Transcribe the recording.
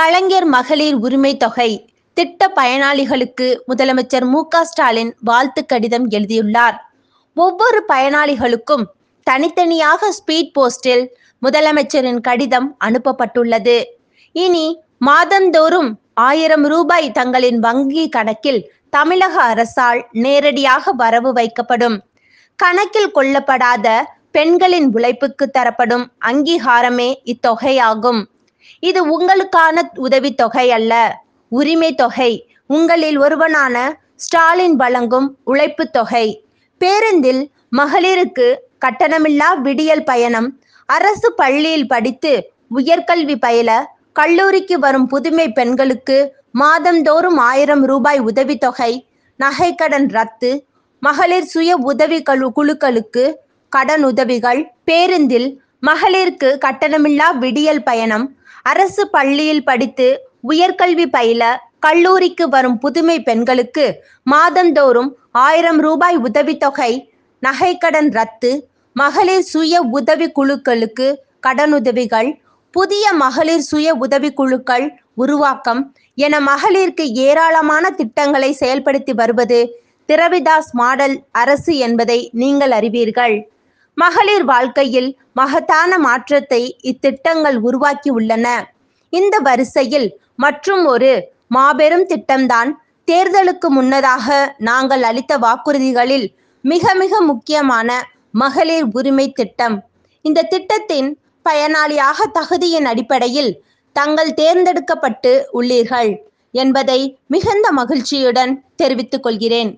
கலைஞர் மகளிர் உரிமை தொகை திட்ட பயனாளிகளுக்கு முதலமைச்சர் மு ஸ்டாலின் வாழ்த்து கடிதம் எழுதியுள்ளார் ஒவ்வொரு பயனாளிகளுக்கும் தனித்தனியாக ஸ்பீட் போஸ்டில் முதலமைச்சரின் கடிதம் அனுப்பப்பட்டுள்ளது இனி மாதந்தோறும் ஆயிரம் ரூபாய் தங்களின் வங்கி கணக்கில் தமிழக அரசால் நேரடியாக வரவு வைக்கப்படும் கணக்கில் கொள்ளப்படாத பெண்களின் உழைப்புக்கு தரப்படும் அங்கீகாரமே இத்தொகையாகும் இது உங்களுக்கான உதவித்தொகை அல்ல உரிமை தொகை உங்களில் ஒருவனான ஸ்டாலின் வழங்கும் உழைப்பு தொகை பேருந்தில் மகளிருக்கு கட்டணமில்லா விடியல் பயணம் அரசு பள்ளியில் படித்து உயர்கல்வி பயில கல்லூரிக்கு வரும் புதுமை பெண்களுக்கு மாதந்தோறும் ஆயிரம் ரூபாய் உதவித்தொகை நகைக்கடன் ரத்து மகளிர் சுய உதவி குழுக்களுக்கு கடன் உதவிகள் பேருந்தில் மகளிருக்கு கட்டணமில்லா விடியல் பயணம் அரசு பள்ளியில் படித்து உயர்கல்வி பயில கல்லூரிக்கு வரும் புதுமை பெண்களுக்கு மாதந்தோறும் ஆயிரம் ரூபாய் உதவித்தொகை நகைக்கடன் ரத்து மகளிர் சுய உதவி குழுக்களுக்கு கடனுதவிகள் புதிய மகளிர் சுய உதவி குழுக்கள் உருவாக்கம் என மகளிருக்கு ஏராளமான திட்டங்களை செயல்படுத்தி வருவது திரவிதாஸ் மாடல் அரசு என்பதை நீங்கள் அறிவீர்கள் மகளிர் வாழ்க்கையில் மகத்தான மாற்றத்தை இத்திட்டங்கள் உருவாக்கி உள்ளன இந்த வரிசையில் மற்றும் ஒரு மாபெரும் திட்டம்தான் தேர்தலுக்கு முன்னதாக நாங்கள் அளித்த வாக்குறுதிகளில் மிக மிக முக்கியமான மகளிர் உரிமை திட்டம் இந்த திட்டத்தின் பயனாளியாக தகுதியின் அடிப்படையில் தங்கள் தேர்ந்தெடுக்கப்பட்டு உள்ளீர்கள் என்பதை மிகுந்த மகிழ்ச்சியுடன் தெரிவித்துக் கொள்கிறேன்